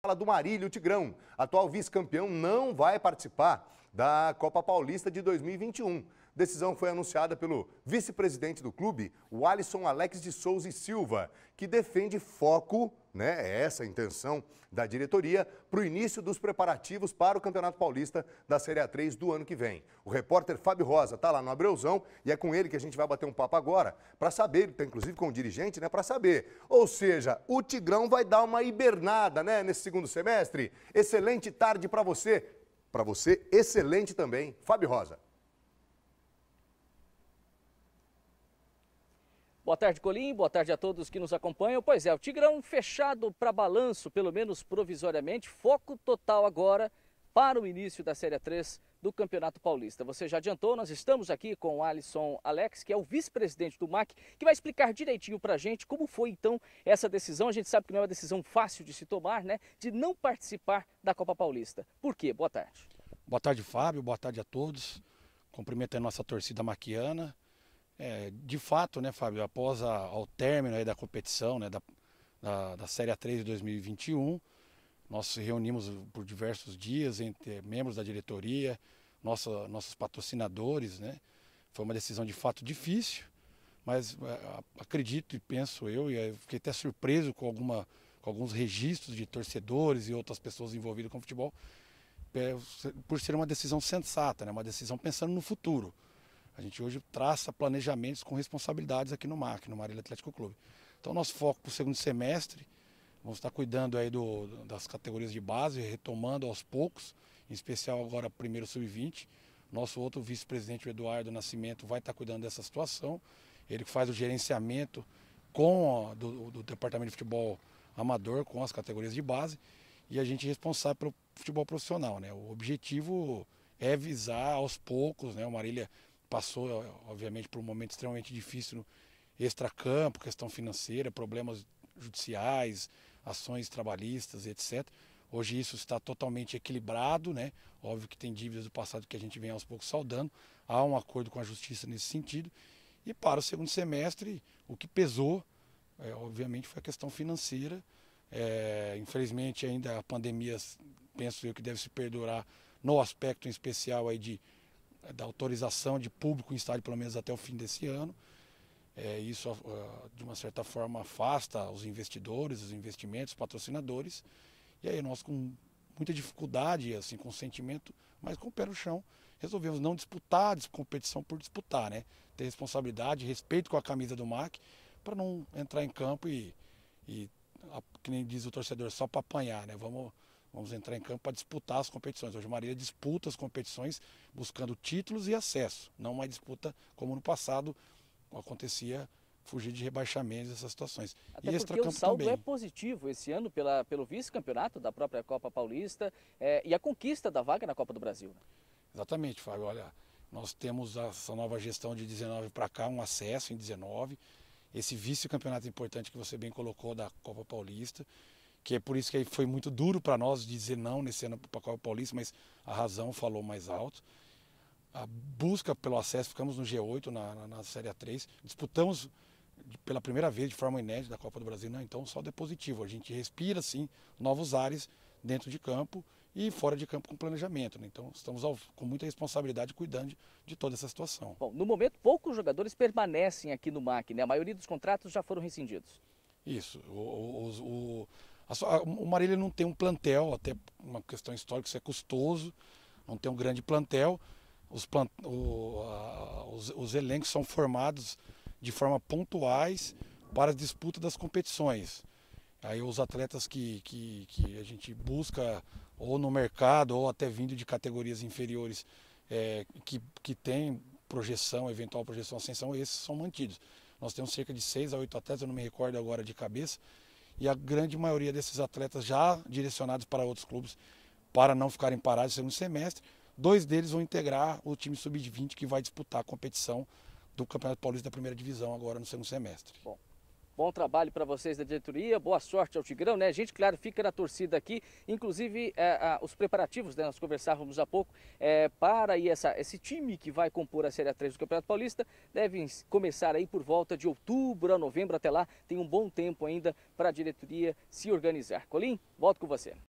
fala do Marílio Tigrão, atual vice-campeão, não vai participar da Copa Paulista de 2021. Decisão foi anunciada pelo vice-presidente do clube, o Alisson Alex de Souza e Silva, que defende foco, né, é essa a intenção da diretoria, para o início dos preparativos para o Campeonato Paulista da Série A3 do ano que vem. O repórter Fábio Rosa está lá no Abreuzão e é com ele que a gente vai bater um papo agora, para saber, ele está inclusive com o dirigente, né, para saber. Ou seja, o Tigrão vai dar uma hibernada, né, nesse segundo semestre. Excelente tarde para você. Para você, excelente também. Fábio Rosa. Boa tarde, Colim. Boa tarde a todos que nos acompanham. Pois é, o Tigrão fechado para balanço, pelo menos provisoriamente. Foco total agora para o início da Série 3 do Campeonato Paulista. Você já adiantou, nós estamos aqui com o Alisson Alex, que é o vice-presidente do MAC, que vai explicar direitinho para a gente como foi então essa decisão. A gente sabe que não é uma decisão fácil de se tomar, né? De não participar da Copa Paulista. Por quê? Boa tarde. Boa tarde, Fábio. Boa tarde a todos. Cumprimento a nossa torcida maquiana. É, de fato, né, Fábio, após a, ao término da competição, né, da, da, da Série A3 de 2021, nós reunimos por diversos dias entre membros da diretoria, nossa, nossos patrocinadores, né? Foi uma decisão de fato difícil, mas é, acredito e penso eu, e fiquei até surpreso com, alguma, com alguns registros de torcedores e outras pessoas envolvidas com o futebol, é, por ser uma decisão sensata, né? uma decisão pensando no futuro. A gente hoje traça planejamentos com responsabilidades aqui no MAC, no Marília Atlético Clube. Então, nosso foco para o segundo semestre, vamos estar cuidando aí do, das categorias de base, retomando aos poucos, em especial agora primeiro sub-20. Nosso outro vice-presidente, o Eduardo Nascimento, vai estar cuidando dessa situação. Ele faz o gerenciamento com do, do departamento de futebol amador, com as categorias de base. E a gente é responsável pelo futebol profissional. Né? O objetivo é visar aos poucos, né? o Marília passou, é, obviamente, por um momento extremamente difícil extracampo, questão financeira, problemas judiciais, ações trabalhistas, etc. Hoje isso está totalmente equilibrado, né? Óbvio que tem dívidas do passado que a gente vem aos poucos saudando. Há um acordo com a justiça nesse sentido. E para o segundo semestre, o que pesou, é, obviamente, foi a questão financeira. É, infelizmente, ainda a pandemia, penso eu, que deve se perdurar no aspecto em especial aí de eh, da autorização de público em estádio, pelo menos até o fim desse ano. É, isso, ah, de uma certa forma, afasta os investidores, os investimentos, os patrocinadores. E aí nós, com muita dificuldade, assim, com sentimento, mas com o pé no chão, resolvemos não disputar competição por disputar, né? Ter responsabilidade, respeito com a camisa do MAC, para não entrar em campo e, e que nem diz o torcedor, só para apanhar, né? Vamos Vamos entrar em campo para disputar as competições. Hoje o Marília disputa as competições buscando títulos e acesso. Não uma disputa como no passado acontecia fugir de rebaixamentos essas situações. Até e extracampo o saldo também. é positivo esse ano pela, pelo vice-campeonato da própria Copa Paulista é, e a conquista da vaga na Copa do Brasil. Né? Exatamente, Fábio. Olha, nós temos essa nova gestão de 19 para cá, um acesso em 19, esse vice-campeonato importante que você bem colocou da Copa Paulista que é por isso que foi muito duro para nós dizer não nesse ano para o Copa Paulista, mas a razão falou mais alto. A busca pelo acesso, ficamos no G8, na, na, na Série A3, disputamos pela primeira vez de forma inédita da Copa do Brasil, não, né? então só de positivo. A gente respira, sim, novos ares dentro de campo e fora de campo com planejamento. Né? Então estamos ao, com muita responsabilidade cuidando de, de, toda essa situação. Bom, no momento poucos jogadores permanecem aqui no MAC, né? A maioria dos contratos já foram rescindidos. Isso. O, o, o, a, o Marília não tem um plantel, até uma questão histórica, isso é custoso, não tem um grande plantel. Os, plant, o, a, os, os elencos são formados de forma pontuais para a disputa das competições. Aí os atletas que, que, que, a gente busca ou no mercado ou até vindo de categorias inferiores é, que, que tem projeção, eventual projeção ascensão, esses são mantidos. Nós temos cerca de seis a oito atletas, eu não me recordo agora de cabeça, e a grande maioria desses atletas já direcionados para outros clubes para não ficarem parados no segundo semestre. Dois deles vão integrar o time sub-20 que vai disputar a competição do Campeonato Paulista da Primeira Divisão agora no segundo semestre. Bom. Bom trabalho para vocês da diretoria, boa sorte ao Tigrão, né? A gente, claro, fica na torcida aqui, inclusive é, os preparativos, né? Nós conversávamos há pouco é, para aí essa, esse time que vai compor a Série 3 do Campeonato Paulista, devem começar aí por volta de outubro a novembro, até lá tem um bom tempo ainda para a diretoria se organizar. Colim, volto com você.